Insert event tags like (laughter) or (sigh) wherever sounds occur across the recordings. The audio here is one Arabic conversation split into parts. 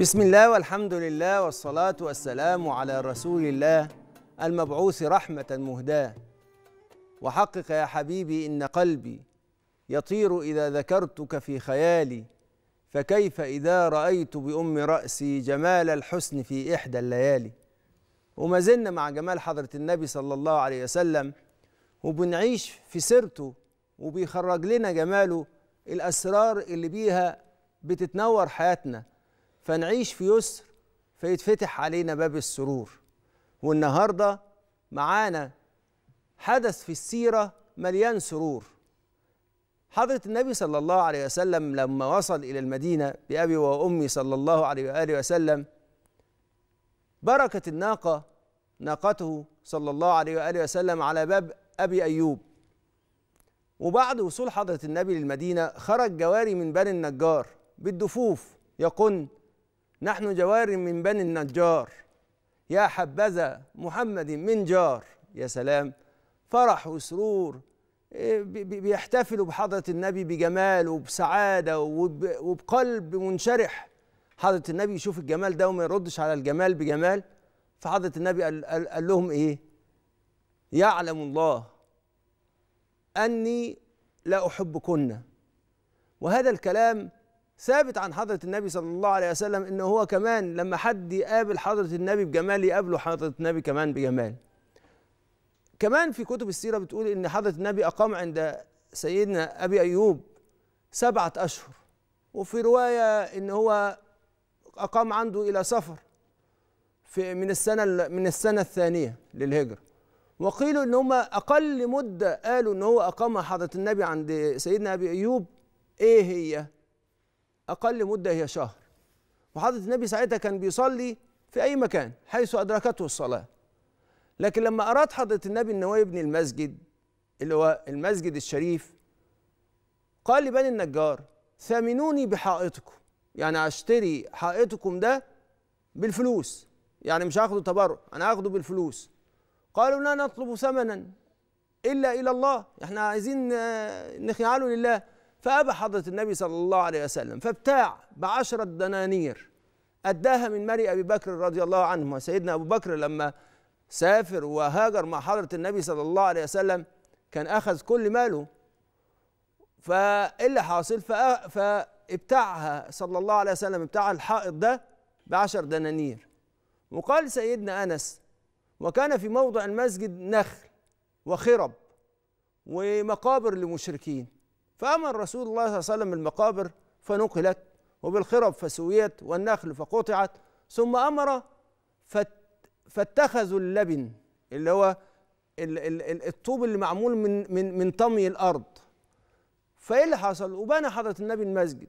بسم الله والحمد لله والصلاة والسلام على رسول الله المبعوث رحمة مهداة وحقق يا حبيبي إن قلبي يطير إذا ذكرتك في خيالي فكيف إذا رأيت بأم رأسي جمال الحسن في إحدى الليالي وما زلنا مع جمال حضرة النبي صلى الله عليه وسلم وبنعيش في سيرته وبيخرج لنا جماله الأسرار اللي بيها بتتنور حياتنا فنعيش في يسر فيتفتح علينا باب السرور والنهارده معانا حدث في السيره مليان سرور حضرة النبي صلى الله عليه وسلم لما وصل إلى المدينة بأبي وأمي صلى الله عليه وآله وسلم بركت الناقة ناقته صلى الله عليه وآله وسلم على باب أبي أيوب وبعد وصول حضرة النبي للمدينة خرج جواري من بني النجار بالدفوف يقن نحن جوار من بني النجار يا حبذا محمد من جار يا سلام فرح وسرور إيه، بيحتفلوا بحضرة النبي بجمال وبسعادة وبقلب منشرح حضرة النبي يشوف الجمال ده وما يردش على الجمال بجمال فحضرة النبي قال, لهم إيه يعلم الله أني لا أحبكن وهذا الكلام ثابت عن حضرة النبي صلى الله عليه وسلم إن هو كمان لما حد يقابل حضرة النبي بجمال يقابله حضرة النبي كمان بجمال كمان في كتب السيرة بتقول إن حضرة النبي أقام عند سيدنا أبي أيوب سبعة أشهر وفي رواية إن هو أقام عنده إلى سفر في من السنة من السنة الثانية للهجرة وقيلوا إن هم أقل مدة قالوا إن هو أقام حضرة النبي عند سيدنا أبي أيوب إيه هي؟ اقل مده هي شهر وحضره النبي ساعتها كان بيصلي في اي مكان حيث ادركته الصلاه لكن لما اراد حضره النبي ان هو يبني المسجد اللي هو المسجد الشريف قال لبني النجار ثمنوني بحائطكم يعني اشتري حائطكم ده بالفلوس يعني مش هاخده تبرع انا هاخده بالفلوس قالوا لا نطلب ثمنا الا الى الله احنا عايزين آه، نخلعه لله فأبى حضرة النبي صلى الله عليه وسلم فابتاع بعشرة دنانير أداها من مري أبي بكر رضي الله عنه سيدنا أبو بكر لما سافر وهاجر مع حضرة النبي صلى الله عليه وسلم كان أخذ كل ماله فاللي حاصل فابتاعها صلى الله عليه وسلم ابتاع الحائط ده بعشر دنانير وقال سيدنا أنس وكان في موضع المسجد نخل وخرب ومقابر لمشركين فأمر رسول الله صلى الله عليه وسلم المقابر فنقلت وبالخرب فسويت والنخل فقطعت ثم أمر فاتخذوا اللبن اللي هو الطوب اللي معمول من من من طمي الارض فايه اللي حصل وبنى حضره النبي المسجد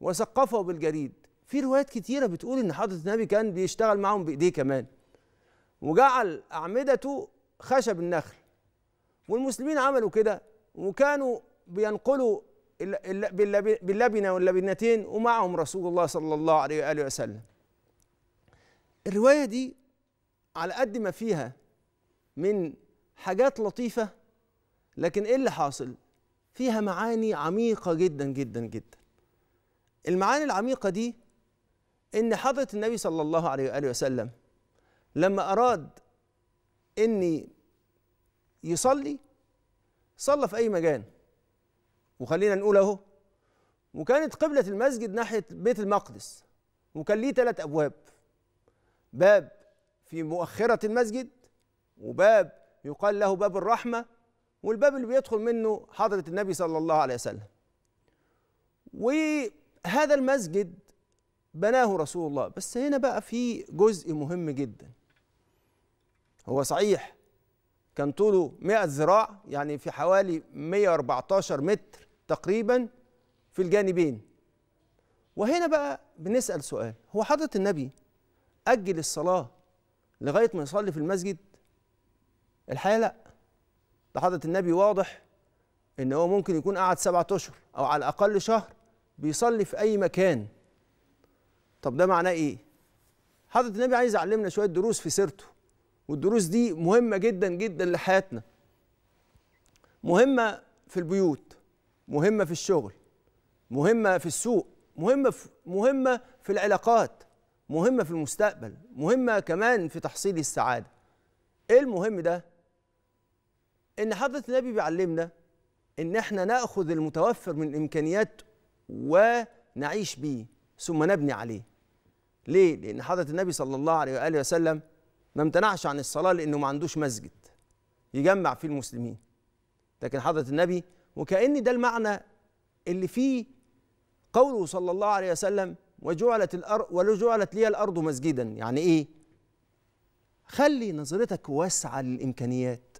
وسقفه بالجريد في روايات كتيره بتقول ان حضره النبي كان بيشتغل معاهم بايديه كمان وجعل اعمدته خشب النخل والمسلمين عملوا كده وكانوا بينقلوا باللبنه واللبنتين ومعهم رسول الله صلى الله عليه واله وسلم الروايه دي على قد ما فيها من حاجات لطيفه لكن ايه اللي حاصل فيها معاني عميقه جدا جدا جدا المعاني العميقه دي ان حضره النبي صلى الله عليه واله وسلم لما اراد اني يصلي صلى في اي مكان وخلينا نقول اهو وكانت قبلة المسجد ناحية بيت المقدس وكان ليه ثلاث أبواب باب في مؤخرة المسجد وباب يقال له باب الرحمة والباب اللي بيدخل منه حضرة النبي صلى الله عليه وسلم وهذا المسجد بناه رسول الله بس هنا بقى في جزء مهم جدا هو صحيح كان طوله 100 ذراع يعني في حوالي 114 متر تقريبا في الجانبين وهنا بقى بنسأل سؤال هو حضرة النبي أجل الصلاة لغاية ما يصلي في المسجد الحقيقة لا ده حضرة النبي واضح إن هو ممكن يكون قعد سبعة أشهر أو على الأقل شهر بيصلي في أي مكان طب ده معناه إيه؟ حضرة النبي عايز يعلمنا شوية دروس في سيرته والدروس دي مهمة جدا جدا لحياتنا مهمة في البيوت مهمه في الشغل مهمه في السوق مهمه في مهمه في العلاقات مهمه في المستقبل مهمه كمان في تحصيل السعاده ايه المهم ده ان حضره النبي بيعلمنا ان احنا ناخذ المتوفر من امكانيات ونعيش بيه ثم نبني عليه ليه لان حضره النبي صلى الله عليه واله وسلم ما امتنعش عن الصلاه لانه ما عندوش مسجد يجمع فيه المسلمين لكن حضره النبي وكأن ده المعنى اللي فيه قوله صلى الله عليه وسلم وجعلت الأرض وجعلت لي الأرض مسجدا يعني إيه؟ خلي نظرتك واسعة للإمكانيات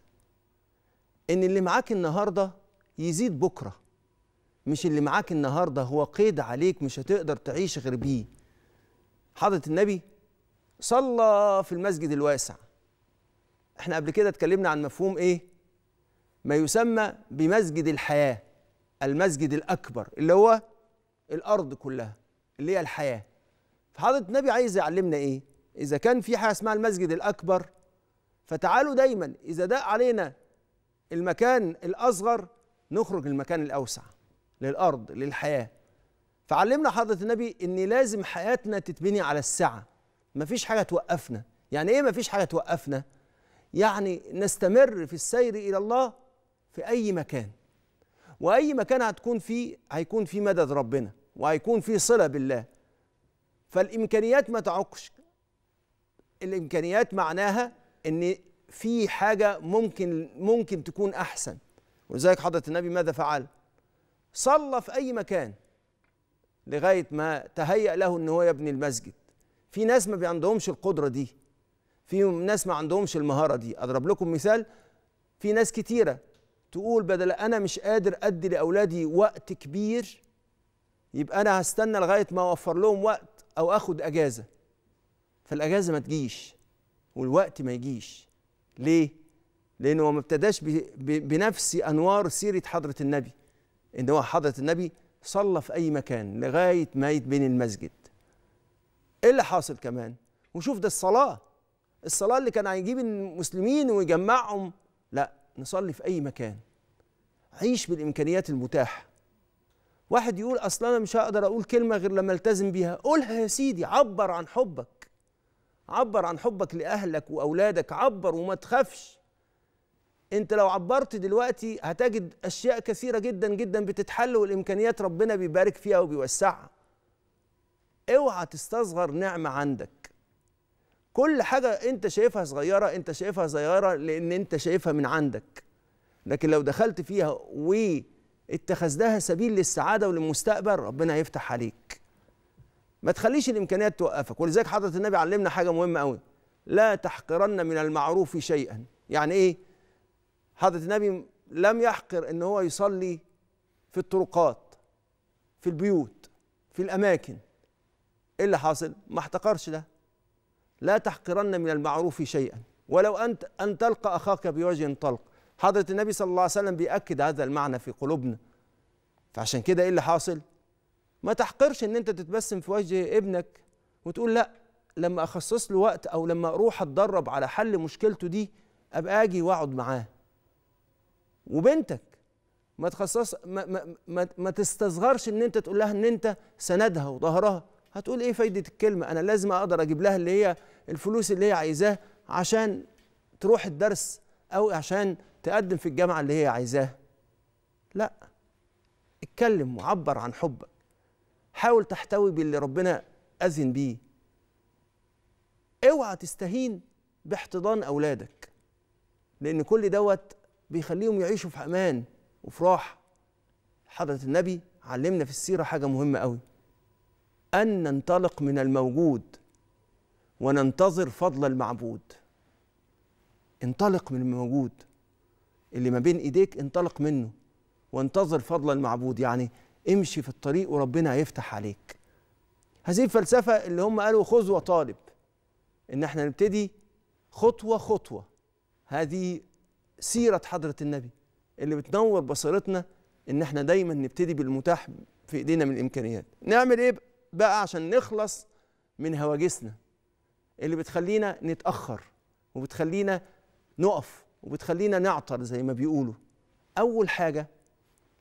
إن اللي معاك النهاردة يزيد بكرة مش اللي معاك النهاردة هو قيد عليك مش هتقدر تعيش غير بيه حضرة النبي صلى في المسجد الواسع احنا قبل كده اتكلمنا عن مفهوم ايه ما يسمى بمسجد الحياة المسجد الأكبر اللي هو الأرض كلها اللي هي الحياة فحضرة النبي عايز يعلمنا إيه؟ إذا كان في حاجة اسمها المسجد الأكبر فتعالوا دايما إذا داء علينا المكان الأصغر نخرج المكان الأوسع للأرض للحياة فعلمنا حضرة النبي إن لازم حياتنا تتبني على السعة مفيش حاجة توقفنا يعني إيه مفيش حاجة توقفنا؟ يعني نستمر في السير إلى الله في اي مكان واي مكان هتكون فيه هيكون فيه مدد ربنا وهيكون فيه صله بالله فالامكانيات ما تعوقش الامكانيات معناها ان في حاجه ممكن ممكن تكون احسن ولذلك حضره النبي ماذا فعل صلى في اي مكان لغايه ما تهيأ له ان هو يبني المسجد في ناس ما عندهمش القدره دي في ناس ما عندهمش المهاره دي اضرب لكم مثال في ناس كتيره تقول بدل انا مش قادر ادي لاولادي وقت كبير يبقى انا هستنى لغايه ما اوفر لهم وقت او اخد اجازه فالاجازه ما تجيش والوقت ما يجيش ليه لانه ما ابتداش بنفس انوار سيره حضره النبي ان هو حضره النبي صلى في اي مكان لغايه ما يتبني المسجد ايه اللي حاصل كمان وشوف ده الصلاه الصلاه اللي كان هيجيب المسلمين ويجمعهم لا نصلي في أي مكان عيش بالإمكانيات المتاحة واحد يقول أصلا أنا مش هقدر أقول كلمة غير لما ألتزم بيها قولها يا سيدي عبر عن حبك عبر عن حبك لأهلك وأولادك عبر وما تخافش أنت لو عبرت دلوقتي هتجد أشياء كثيرة جدا جدا بتتحل والإمكانيات ربنا بيبارك فيها وبيوسعها اوعى تستصغر نعمة عندك كل حاجه انت شايفها صغيره انت شايفها صغيره لان انت شايفها من عندك لكن لو دخلت فيها واتخذتها سبيل للسعاده وللمستقبل ربنا هيفتح عليك ما تخليش الامكانيات توقفك ولذلك حضره النبي علمنا حاجه مهمه قوي لا تحقرن من المعروف شيئا يعني ايه حضره النبي لم يحقر ان هو يصلي في الطرقات في البيوت في الاماكن ايه اللي حاصل ما احتقرش ده لا تحقرن من المعروف شيئا ولو أنت أن تلقى أخاك بوجه طلق حضرة النبي صلى الله عليه وسلم بيأكد هذا المعنى في قلوبنا فعشان كده إيه اللي حاصل ما تحقرش ان انت تتبسم في وجه ابنك وتقول لا لما اخصص له وقت او لما اروح اتدرب على حل مشكلته دي ابقى اجي واقعد معاه وبنتك ما تخصص ما, ما, ما, ما تستصغرش ان انت تقول لها ان انت سندها وظهرها هتقول ايه فايده الكلمه انا لازم اقدر اجيب لها اللي هي الفلوس اللي هي عايزاه عشان تروح الدرس او عشان تقدم في الجامعه اللي هي عايزاها لا اتكلم وعبر عن حبك حاول تحتوي باللي ربنا اذن بيه اوعى تستهين باحتضان اولادك لان كل دوت بيخليهم يعيشوا في امان وفي راحه حضره النبي علمنا في السيره حاجه مهمه قوي أن ننطلق من الموجود وننتظر فضل المعبود انطلق من الموجود اللي ما بين ايديك انطلق منه وانتظر فضل المعبود يعني امشي في الطريق وربنا هيفتح عليك هذه الفلسفة اللي هم قالوا خذ وطالب ان احنا نبتدي خطوة خطوة هذه سيرة حضرة النبي اللي بتنور بصيرتنا ان احنا دايما نبتدي بالمتاح في ايدينا من الامكانيات نعمل ايه بقى بقى عشان نخلص من هواجسنا اللي بتخلينا نتأخر وبتخلينا نقف وبتخلينا نعطل زي ما بيقولوا أول حاجة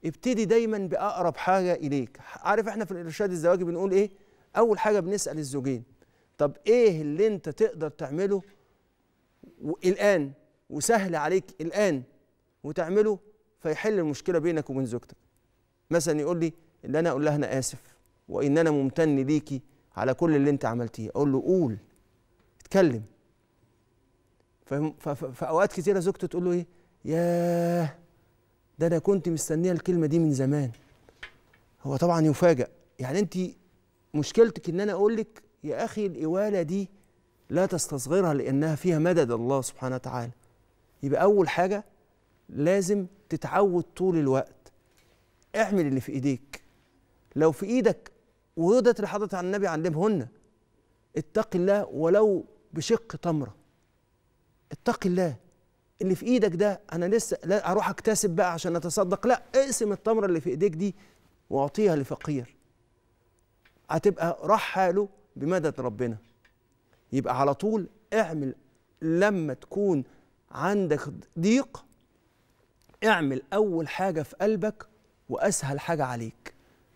ابتدي دايما بأقرب حاجة إليك عارف احنا في الإرشاد الزواجي بنقول إيه أول حاجة بنسأل الزوجين طب إيه اللي أنت تقدر تعمله الآن وسهل عليك الآن وتعمله فيحل المشكلة بينك وبين زوجتك مثلا يقول لي اللي أنا أقول لها أنا آسف وان انا ممتن ليكي على كل اللي انت عملتيه اقول له قول اتكلم في اوقات كثيره زوجته تقول له ايه ياه ده انا كنت مستنيه الكلمه دي من زمان هو طبعا يفاجئ يعني انت مشكلتك ان انا اقول لك يا اخي الاواله دي لا تستصغرها لانها فيها مدد الله سبحانه وتعالى يبقى اول حاجه لازم تتعود طول الوقت اعمل اللي في ايديك لو في ايدك ورضت اللي حضرت عن النبي علمهن اتق الله ولو بشق تمره اتق الله اللي في ايدك ده انا لسه لا اروح اكتسب بقى عشان اتصدق لا اقسم التمره اللي في ايديك دي واعطيها لفقير هتبقى راح حاله بمدد ربنا يبقى على طول اعمل لما تكون عندك ضيق اعمل اول حاجه في قلبك واسهل حاجه عليك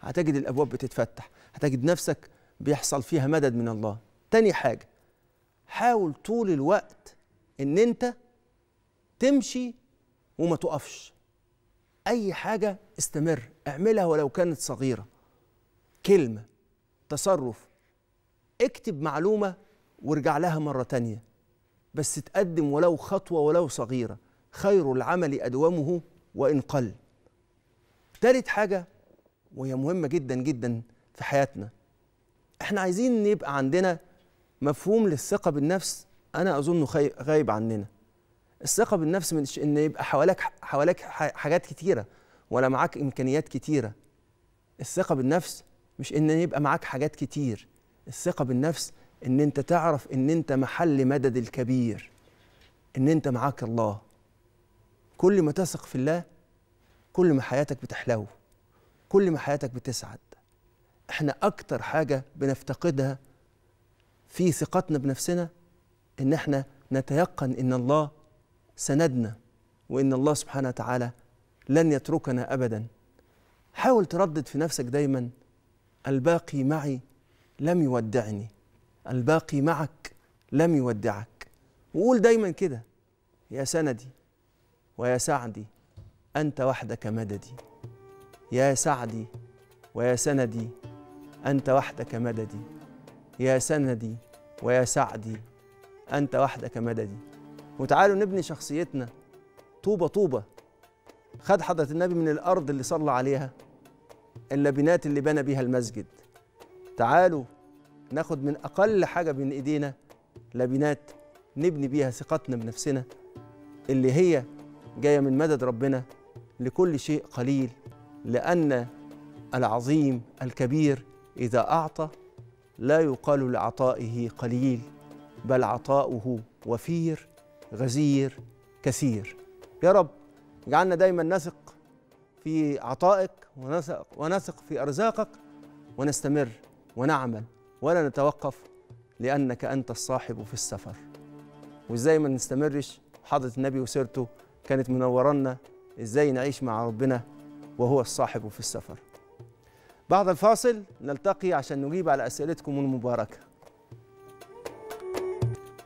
هتجد الابواب بتتفتح هتجد نفسك بيحصل فيها مدد من الله تاني حاجه حاول طول الوقت ان انت تمشي وما تقفش اي حاجه استمر اعملها ولو كانت صغيره كلمه تصرف اكتب معلومه وارجع لها مره تانيه بس تقدم ولو خطوه ولو صغيره خير العمل ادومه وان قل تالت حاجه وهي مهمه جدا جدا في حياتنا احنا عايزين يبقى عندنا مفهوم للثقه بالنفس انا اظنه غايب عننا الثقه بالنفس مش ان يبقى حواليك حواليك حاجات كتيره ولا معاك امكانيات كتيره الثقه بالنفس مش ان يبقى معاك حاجات كتير الثقه بالنفس ان انت تعرف ان انت محل مدد الكبير ان انت معاك الله كل ما تثق في الله كل ما حياتك بتحلو كل ما حياتك بتسعد احنا اكتر حاجه بنفتقدها في ثقتنا بنفسنا ان احنا نتيقن ان الله سندنا وان الله سبحانه وتعالى لن يتركنا ابدا حاول تردد في نفسك دايما الباقي معي لم يودعني الباقي معك لم يودعك وقول دايما كده يا سندي ويا سعدي انت وحدك مددي يا سعدي ويا سندي أنت وحدك مددي يا سندي ويا سعدي أنت وحدك مددي وتعالوا نبني شخصيتنا طوبة طوبة خد حضرة النبي من الأرض اللي صلى عليها اللبنات اللي بنى بيها المسجد تعالوا ناخد من أقل حاجة بين إيدينا لبنات نبني بيها ثقتنا بنفسنا اللي هي جاية من مدد ربنا لكل شيء قليل لأن العظيم الكبير إذا أعطى لا يقال لعطائه قليل بل عطاؤه وفير غزير كثير يا رب اجعلنا دايما نثق في عطائك ونثق, ونثق في أرزاقك ونستمر ونعمل ولا نتوقف لأنك أنت الصاحب في السفر وإزاي ما نستمرش حضرة النبي وسيرته كانت منورانا إزاي نعيش مع ربنا وهو الصاحب في السفر بعد الفاصل نلتقي عشان نجيب على أسئلتكم المباركة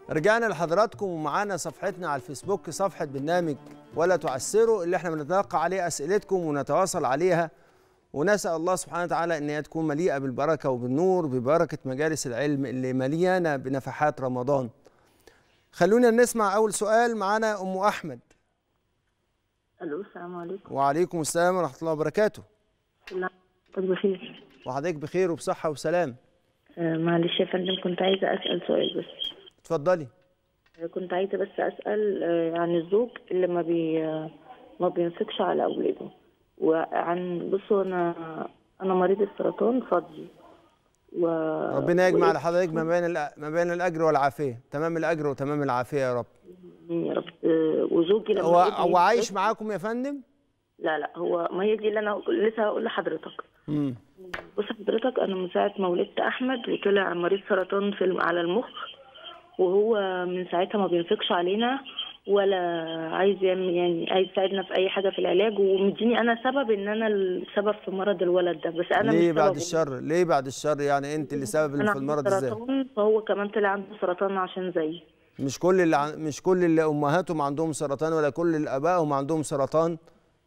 رجعنا لحضراتكم ومعانا صفحتنا على الفيسبوك صفحة برنامج ولا تعسروا اللي احنا بنتلقى عليه أسئلتكم ونتواصل عليها ونسأل الله سبحانه وتعالى أن هي تكون مليئة بالبركة وبالنور ببركة مجالس العلم اللي مليانة بنفحات رمضان خلونا نسمع أول سؤال معانا أم أحمد الو السلام عليكم وعليكم السلام ورحمه الله وبركاته لا حضرتك بخير وحضرتك بخير وبصحه وسلام آه معلش يا فندم كنت عايزه اسال سؤال بس اتفضلي آه، كنت عايزه بس اسال آه، عن الزوج اللي ما بي ما بينفقش على اولاده وعن بصوا انا انا مريض السرطان فاضي و... ربنا يجمع لحضرتك ما بين ما بين الاجر والعافيه تمام الاجر وتمام العافيه يا رب امين يعني يا رب آه، وزوجي لما هو هو عايش معاكم يا فندم؟ لا لا هو ما هي دي اللي انا لسه هقول لحضرتك امم بص حضرتك انا من ساعه ما ولدت احمد وطلع مريض سرطان في على المخ وهو من ساعتها ما بينفقش علينا ولا عايز يعني عايز يساعدنا في اي حاجه في العلاج ومديني انا سبب ان انا السبب في مرض الولد ده بس انا ليه بعد الشر ليه بعد الشر يعني انت اللي سبب في المرض ازاي؟ فهو كمان طلع عنده سرطان عشان زيي مش كل اللي مش كل اللي امهاتهم عندهم سرطان ولا كل اللي ابائهم عندهم سرطان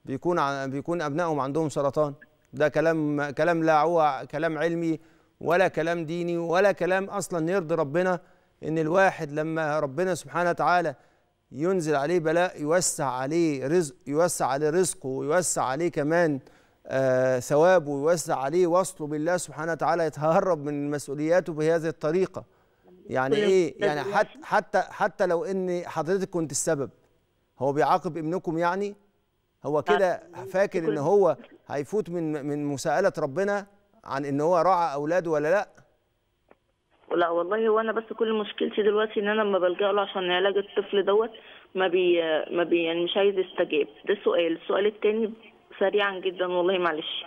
بيكون بيكون ابنائهم عندهم سرطان ده كلام كلام لا هو كلام علمي ولا كلام ديني ولا كلام اصلا يرضي ربنا ان الواحد لما ربنا سبحانه وتعالى ينزل عليه بلاء يوسع عليه رزق يوسع عليه رزقه ويوسع عليه كمان آه ثوابه ويوسع عليه وصله بالله سبحانه وتعالى يتهرب من مسؤولياته بهذه الطريقه يعني طيب، ايه يعني, يعني حتى حتى حتى لو ان حضرتك كنت السبب هو بيعاقب ابنكم يعني هو كده فاكر ان هو هيفوت من من مساءله ربنا عن ان هو راعى اولاده ولا لا لا والله هو انا بس كل مشكلتي دلوقتي ان انا لما بلجأ له عشان علاج الطفل دوت ما بي ما بي يعني مش عايز يستجاب ده سؤال السؤال الثاني سريعا جدا والله معلش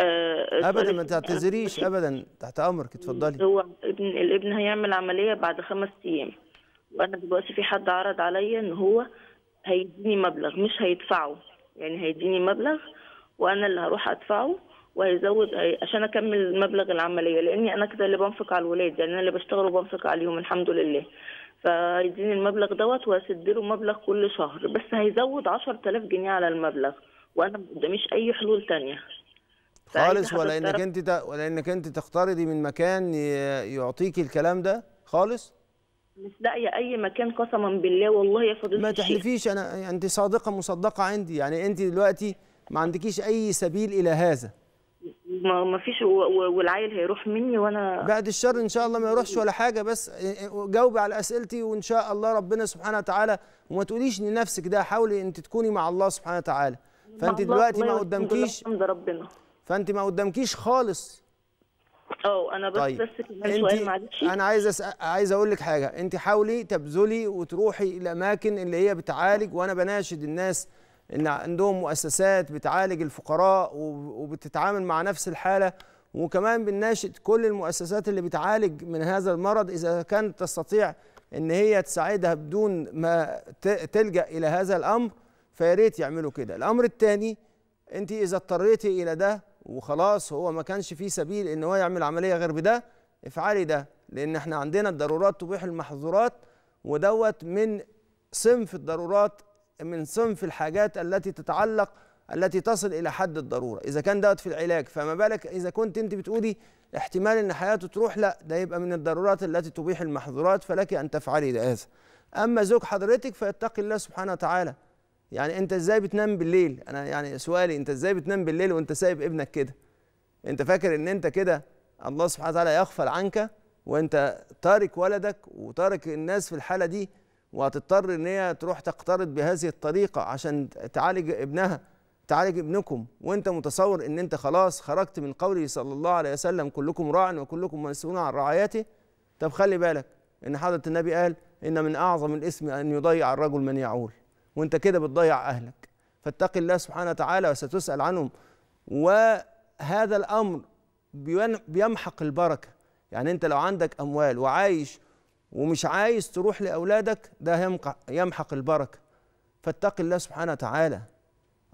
آه، آه، ابدا ما تعتذريش ابدا تحت امرك اتفضلي هو ابن الابن هيعمل عمليه بعد خمس ايام وانا دلوقتي في حد عرض عليا ان هو هيديني مبلغ مش هيدفعه يعني هيديني مبلغ وانا اللي هروح ادفعه وهيزود عشان اكمل مبلغ العمليه لاني انا كده اللي بنفق على الولاد يعني انا اللي بشتغل وبنفق عليهم الحمد لله فهيديني المبلغ دوت وهسد له مبلغ كل شهر بس هيزود 10000 جنيه على المبلغ وانا ما قداميش اي حلول تانية خالص ولا انك انت ولا انك انت تقترضي من مكان يعطيكي الكلام ده خالص مش لاقيه اي مكان قسما بالله والله يا فضيله ما تحلفيش انا انت صادقه مصدقه عندي يعني انت دلوقتي ما عندكيش اي سبيل الى هذا ما فيش والعيل هيروح مني وانا بعد الشر ان شاء الله ما يروحش ولا حاجه بس جاوبي على اسئلتي وان شاء الله ربنا سبحانه وتعالى وما تقوليش لنفسك ده حاولي انت تكوني مع الله سبحانه وتعالى فانت دلوقتي ما قدامكيش الحمد ربنا فانت ما قدامكيش خالص اه انا بس طيب. بس كمان شويه معلش انا عايز أسأل... عايز اقول لك حاجه انت حاولي تبذلي وتروحي الاماكن اللي هي بتعالج وانا بناشد الناس ان عندهم مؤسسات بتعالج الفقراء وبتتعامل مع نفس الحاله وكمان بناشد كل المؤسسات اللي بتعالج من هذا المرض اذا كانت تستطيع ان هي تساعدها بدون ما تلجا الى هذا الامر فيا ريت يعملوا كده الامر الثاني انت اذا اضطريتي الى ده وخلاص هو ما كانش فيه سبيل ان هو يعمل عمليه غير بده افعلي ده لان احنا عندنا الضرورات تبيح المحظورات ودوت من صنف الضرورات من صنف الحاجات التي تتعلق التي تصل الى حد الضروره اذا كان دوت في العلاج فما بالك اذا كنت انت بتقولي احتمال ان حياته تروح لا ده يبقى من الضرورات التي تبيح المحظورات فلك ان تفعلي ده اما زوج حضرتك فيتقي الله سبحانه وتعالى يعني انت ازاي بتنام بالليل انا يعني سؤالي انت ازاي بتنام بالليل وانت سايب ابنك كده انت فاكر ان انت كده الله سبحانه وتعالى يغفل عنك وانت تارك ولدك وتارك الناس في الحاله دي وهتضطر ان هي تروح تقترض بهذه الطريقه عشان تعالج ابنها تعالج ابنكم وانت متصور ان انت خلاص خرجت من قوله صلى الله عليه وسلم كلكم راع وكلكم مسؤول عن رعايته طب خلي بالك ان حضره النبي قال ان من اعظم الاسم ان يضيع الرجل من يعول وانت كده بتضيع اهلك فاتق الله سبحانه وتعالى وستسال عنهم وهذا الامر بيمحق البركه يعني انت لو عندك اموال وعايش ومش عايز تروح لاولادك ده يمحق البركه فاتق الله سبحانه وتعالى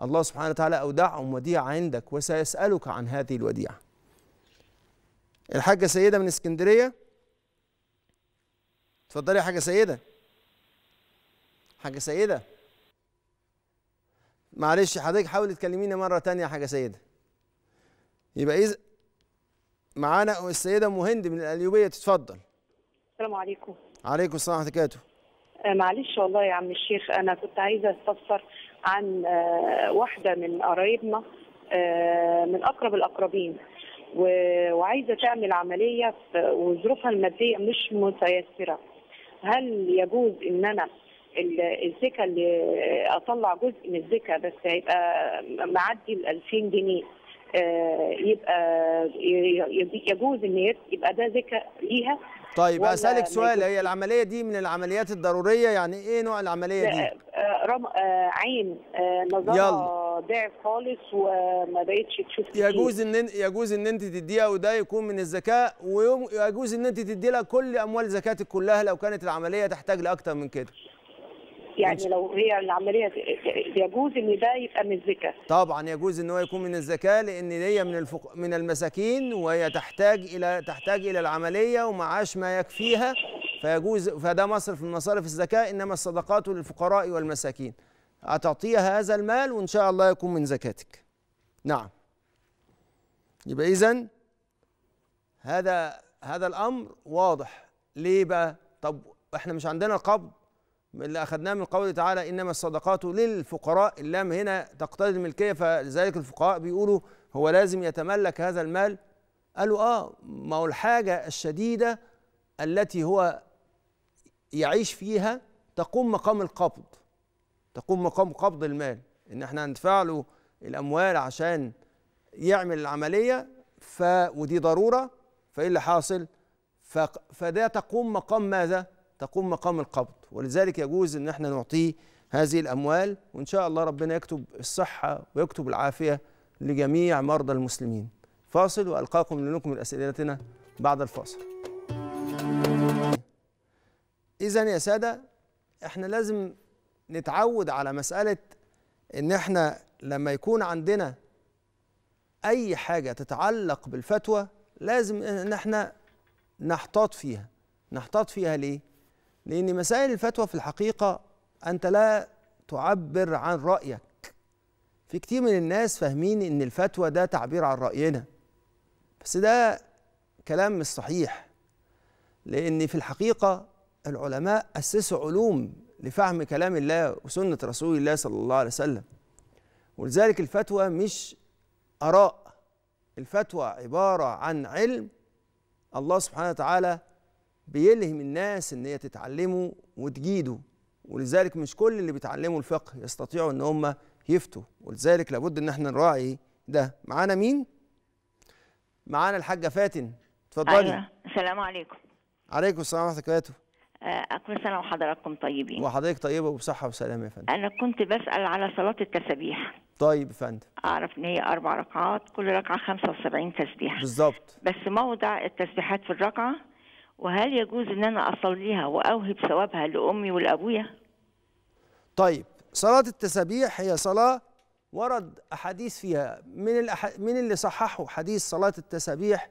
الله سبحانه وتعالى اودعهم وديعه عندك وسيسالك عن هذه الوديعه الحاجه سيده من اسكندريه اتفضلي يا حاجه سيده حاجه سيده معلش حضرتك حاولي تكلميني مره تانية يا حاجه سيده يبقى اذا معانا السيده ام هند من الاليوبيه تتفضل السلام عليكم عليكم السلام ورحمه الله وبركاته آه، معلش والله يا عم الشيخ انا كنت عايزه استفسر عن آه، واحده من قرايبنا آه، من اقرب الاقربين وعايزه تعمل عمليه وظروفها الماديه مش متيسره هل يجوز ان انا الزكا اللي اطلع جزء من الزكا بس هيبقى معدي ال 2000 جنيه آه، يبقى يجوز ان يبقى ده زكا ليها طيب اسالك سؤال هي العمليه دي من العمليات الضروريه يعني ايه نوع العمليه دي؟ آه، رم... آه، عين نظرها ضعف خالص وما بقتش تشوف يجوز ان يجوز ان انت تديها وده يكون من الزكاه ويجوز ان انت تدي لها كل اموال زكاتك كلها لو كانت العمليه تحتاج لاكثر من كده يعني لو هي العمليه يجوز ان ده يبقى من الزكاه طبعا يجوز ان هو يكون من الزكاه لان هي من الفق... من المساكين وهي تحتاج الى تحتاج الى العمليه ومعاش ما يكفيها فيجوز فده مصرف من مصارف الزكاه انما الصدقات للفقراء والمساكين هتعطيها هذا المال وان شاء الله يكون من زكاتك نعم يبقى اذا هذا هذا الامر واضح ليه بقى طب احنا مش عندنا قبض اللي أخذناه من قوله تعالى إنما الصدقات للفقراء اللام هنا تقتضي الملكية فلذلك الفقراء بيقولوا هو لازم يتملك هذا المال قالوا آه ما هو الحاجة الشديدة التي هو يعيش فيها تقوم مقام القبض تقوم مقام قبض المال إن احنا هندفع له الأموال عشان يعمل العملية ف ودي ضرورة فإيه اللي حاصل؟ فده تقوم مقام ماذا؟ تقوم مقام القبض ولذلك يجوز ان احنا نعطيه هذه الاموال وان شاء الله ربنا يكتب الصحه ويكتب العافيه لجميع مرضى المسلمين فاصل والقاكم لنكمل اسئلتنا بعد الفاصل اذا يا ساده احنا لازم نتعود على مساله ان احنا لما يكون عندنا اي حاجه تتعلق بالفتوى لازم ان احنا نحتاط فيها نحتاط فيها ليه لأن مسائل الفتوى في الحقيقة أنت لا تعبر عن رأيك في كتير من الناس فاهمين إن الفتوى ده تعبير عن رأينا بس ده كلام مش صحيح لأن في الحقيقة العلماء أسسوا علوم لفهم كلام الله وسنة رسول الله صلى الله عليه وسلم ولذلك الفتوى مش آراء الفتوى عبارة عن علم الله سبحانه وتعالى بيلهم الناس ان هي تتعلمه وتجيده ولذلك مش كل اللي بيتعلموا الفقه يستطيعوا ان هم يفتوا ولذلك لابد ان احنا نراعي ده معانا مين معانا الحاجه فاتن اتفضلي ايوه السلام عليكم عليكم السلام ورحمه الله كل آه، سنه وحضراتكم طيبين وحضرتك طيبه وبصحه وسلامه يا فندم انا كنت بسال على صلاه التسبيح طيب يا فندم اعرف ان هي اربع ركعات كل ركعه 75 تسبيحه بالظبط بس موضع التسبيحات في الركعه وهل يجوز ان انا اصليها واوهب ثوابها لامي ولابويا طيب صلاه التسابيح هي صلاه ورد احاديث فيها من الأح... من اللي صححوا حديث صلاه التسابيح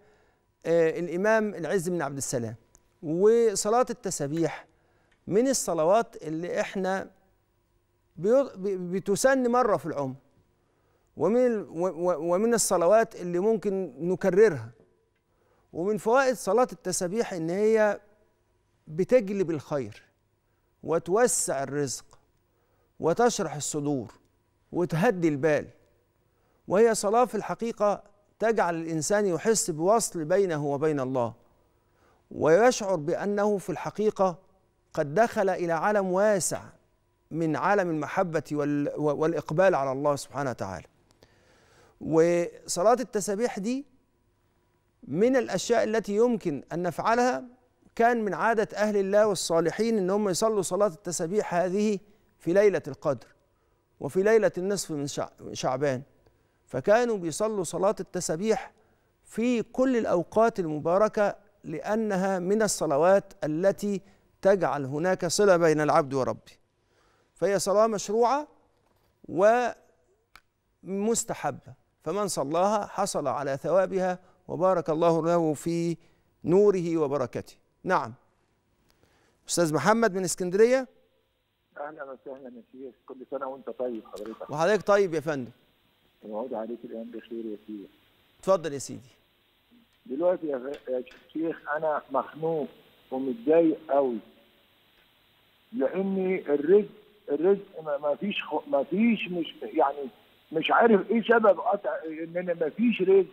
آه الامام العز بن عبد السلام وصلاه التسابيح من الصلوات اللي احنا بي... بتسن مره في العمر ومن ال... و... ومن الصلوات اللي ممكن نكررها ومن فوائد صلاة التسبيح إن هي بتجلب الخير وتوسع الرزق وتشرح الصدور وتهدي البال وهي صلاة في الحقيقة تجعل الإنسان يحس بوصل بينه وبين الله ويشعر بأنه في الحقيقة قد دخل إلى عالم واسع من عالم المحبة والإقبال على الله سبحانه وتعالى وصلاة التسبيح دي من الاشياء التي يمكن ان نفعلها كان من عاده اهل الله والصالحين ان هم يصلوا صلاه التسبيح هذه في ليله القدر وفي ليله النصف من شعبان فكانوا بيصلوا صلاه التسبيح في كل الاوقات المباركه لانها من الصلوات التي تجعل هناك صله بين العبد وربه فهي صلاه مشروعه ومستحبه فمن صلاها حصل على ثوابها وبارك الله له في نوره وبركته نعم استاذ محمد من اسكندريه اهلا وسهلا يا شيخ كل سنه وانت طيب حضرتك وحضرتك طيب يا فندم الموعود عليك الايام بخير يا سيدي اتفضل يا سيدي دلوقتي يا شيخ انا مخنوق ومتضايق قوي لاني الرزق الرزق ما فيش خو... ما فيش مش يعني مش عارف ايه سبب قطع ان انا ما فيش رزق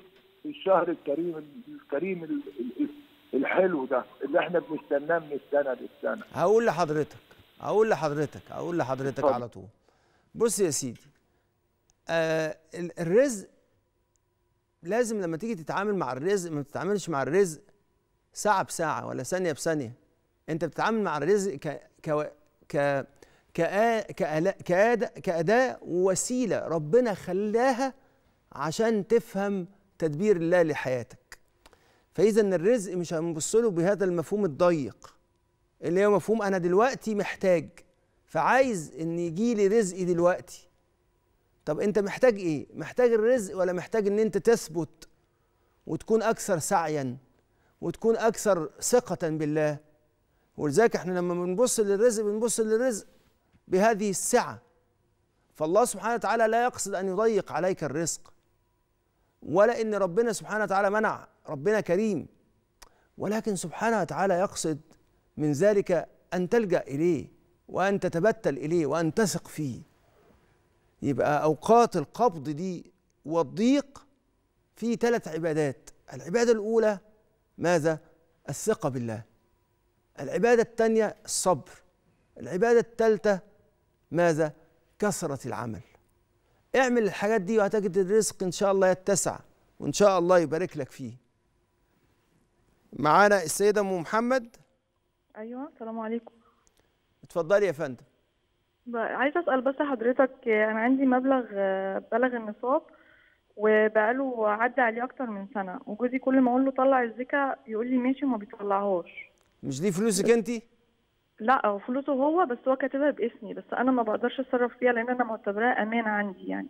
الشهر الكريم الكريم الحلو ده اللي احنا بنستناه من السنه للسنه هقول لحضرتك هقول لحضرتك هقول لحضرتك على طول بص يا سيدي آه الرزق لازم لما تيجي تتعامل مع الرزق ما تتعاملش مع الرزق ساعه بساعه ولا ثانيه بثانيه انت بتتعامل مع الرزق ك ك ك كأداة ووسيلة ربنا خلاها عشان تفهم تدبير الله لحياتك فاذا الرزق مش هنبص له بهذا المفهوم الضيق اللي هو مفهوم انا دلوقتي محتاج فعايز ان يجي لي رزقي دلوقتي طب انت محتاج ايه محتاج الرزق ولا محتاج ان انت تثبت وتكون اكثر سعيا وتكون اكثر ثقه بالله ولذلك احنا لما بنبص للرزق بنبص للرزق بهذه السعه فالله سبحانه وتعالى لا يقصد ان يضيق عليك الرزق ولا ان ربنا سبحانه وتعالى منع ربنا كريم ولكن سبحانه وتعالى يقصد من ذلك ان تلجا اليه وان تتبتل اليه وان تثق فيه يبقى اوقات القبض دي والضيق في ثلاث عبادات العباده الاولى ماذا الثقه بالله العباده الثانيه الصبر العباده الثالثه ماذا كثره العمل اعمل الحاجات دي وهتجد الرزق ان شاء الله يتسع وان شاء الله يبارك لك فيه معانا السيده ام محمد ايوه السلام عليكم اتفضلي يا فندم عايزه اسال بس حضرتك انا عندي مبلغ بلغ النصاب وبقاله عدى عليه اكتر من سنه وجوزي كل ما اقول له طلع الزكاه يقول لي ماشي وما بيطلعهاش مش دي فلوسك انت لا هو فلوسه هو بس هو كاتبها باسمي بس انا ما بقدرش اتصرف فيها لان انا معتبراها امانه عندي يعني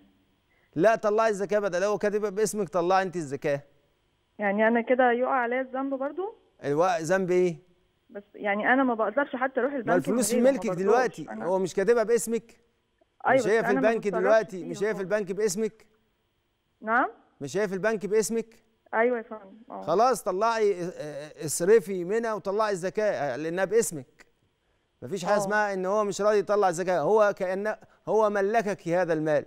لا طلعي الزكاه بدل هو كاتبها باسمك طلعي انت الزكاه يعني انا كده يقع عليا الذنب برضو الوقت ذنب ايه بس يعني انا ما بقدرش حتى اروح البنك ما الفلوس في ملكك دلوقتي أنا. هو مش كاتبها باسمك أيوة مش هي في البنك دلوقتي مش هي في البنك باسمك نعم مش هي في البنك باسمك ايوه يا فندم آه. خلاص طلعي آه، آه، اصرفي منها وطلعي الزكاه لانها باسمك مفيش حاجه آه. اسمها ان هو مش راضي يطلع زكاه هو كان هو ملكك هذا المال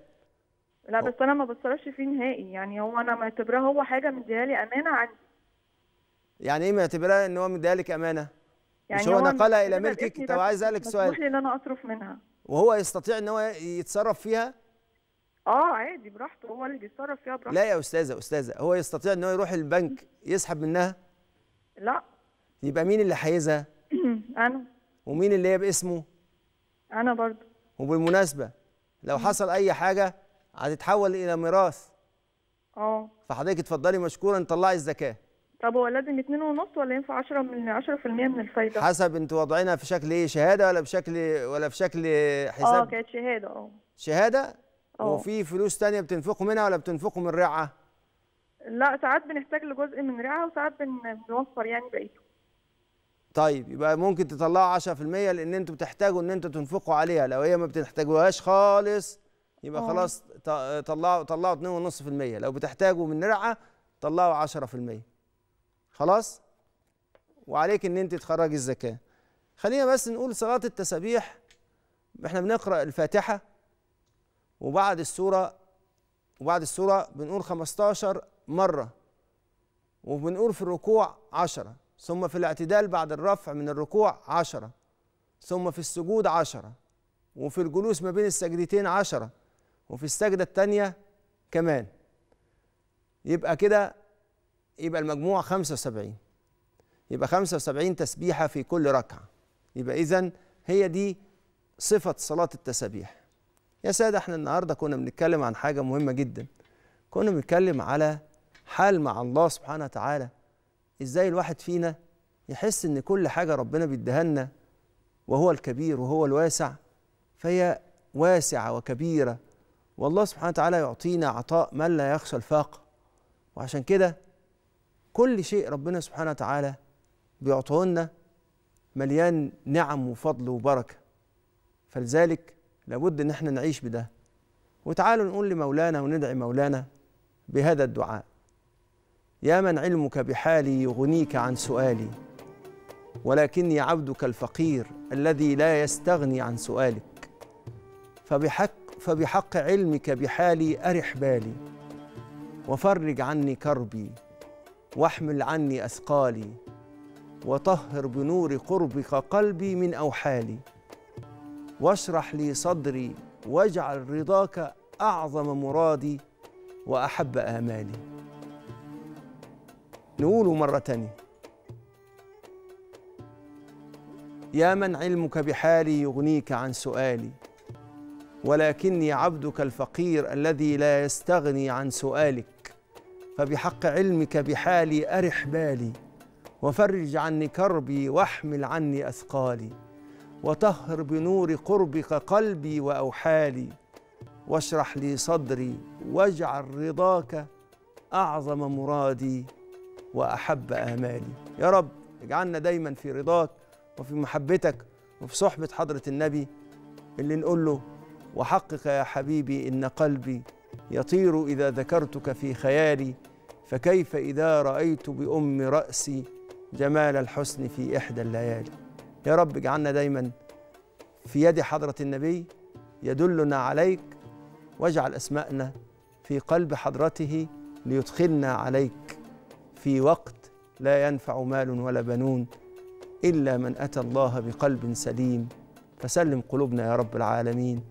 لا بس انا ما بصرفش فيه نهائي يعني هو انا معتبراه هو حاجه مديها لي امانه عندي يعني ايه معتبراه ان هو مديها لك امانه يعني مش هو, هو نقلها الى ملكك طب عايز اسالك سؤال مسموح لي ان انا اصرف منها وهو يستطيع ان هو يتصرف فيها اه عادي براحته هو اللي بيتصرف فيها براحته لا يا استاذه استاذه هو يستطيع ان هو يروح البنك يسحب منها لا يبقى مين اللي حيزها (clears throat) انا ومين اللي هي باسمه انا برضو وبالمناسبه لو حصل اي حاجه هتتحول الى ميراث اه فحضرتك اتفضلي مشكورا طلعي الزكاه طب هو لازم 2.5 ونص ولا ينفع 10 من 10% من الفايده حسب انتوا وضعينها في شكل ايه شهاده ولا بشكل ولا في شكل حساب اه كانت شهاده اه شهاده اه وفي فلوس تانية بتنفقوا منها ولا بتنفقوا من رعه لا ساعات بنحتاج لجزء من رعه وساعات بنوفر يعني بقيته طيب يبقى ممكن تطلعوا 10% لان انتوا بتحتاجوا ان انتوا تنفقوا عليها لو هي ما بتحتاجوهاش خالص يبقى أوه. خلاص طلعوا طلعوا 2.5% لو بتحتاجوا من رعه طلعوا 10% خلاص وعليك ان انت تخرجي الزكاه خلينا بس نقول صلاه التسابيح احنا بنقرا الفاتحه وبعد السوره وبعد السوره بنقول 15 مره وبنقول في الركوع 10 ثم في الاعتدال بعد الرفع من الركوع عشرة ثم في السجود عشرة وفي الجلوس ما بين السجدتين عشرة وفي السجدة الثانية كمان يبقى كده يبقى المجموع خمسة وسبعين يبقى خمسة وسبعين تسبيحة في كل ركعة يبقى إذا هي دي صفة صلاة التسبيح يا سادة احنا النهاردة كنا بنتكلم عن حاجة مهمة جدا كنا بنتكلم على حال مع الله سبحانه وتعالى ازاي الواحد فينا يحس ان كل حاجه ربنا بيديها لنا وهو الكبير وهو الواسع فهي واسعه وكبيره والله سبحانه وتعالى يعطينا عطاء من لا يخشى الفاقه وعشان كده كل شيء ربنا سبحانه وتعالى بيعطيه لنا مليان نعم وفضل وبركه فلذلك لابد ان احنا نعيش بده وتعالوا نقول لمولانا وندعي مولانا بهذا الدعاء يا من علمك بحالي يغنيك عن سؤالي ولكني عبدك الفقير الذي لا يستغني عن سؤالك فبحق فبحق علمك بحالي أرح بالي وفرج عني كربي واحمل عني أثقالي وطهر بنور قربك قلبي من أوحالي واشرح لي صدري واجعل رضاك أعظم مرادي وأحب آمالي نقوله مرة تانية يا من علمك بحالي يغنيك عن سؤالي ولكني عبدك الفقير الذي لا يستغني عن سؤالك فبحق علمك بحالي أرح بالي وفرج عني كربي واحمل عني أثقالي وطهر بنور قربك قلبي وأوحالي واشرح لي صدري واجعل رضاك أعظم مرادي وأحب آمالي يا رب اجعلنا دايما في رضاك وفي محبتك وفي صحبة حضرة النبي اللي نقول له وحقق يا حبيبي إن قلبي يطير إذا ذكرتك في خيالي فكيف إذا رأيت بأم رأسي جمال الحسن في إحدى الليالي يا رب اجعلنا دايما في يد حضرة النبي يدلنا عليك واجعل أسماءنا في قلب حضرته ليدخلنا عليك في وقت لا ينفع مال ولا بنون إلا من أتى الله بقلب سليم فسلم قلوبنا يا رب العالمين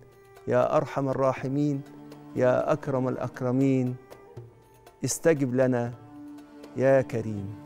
يا أرحم الراحمين يا أكرم الأكرمين استجب لنا يا كريم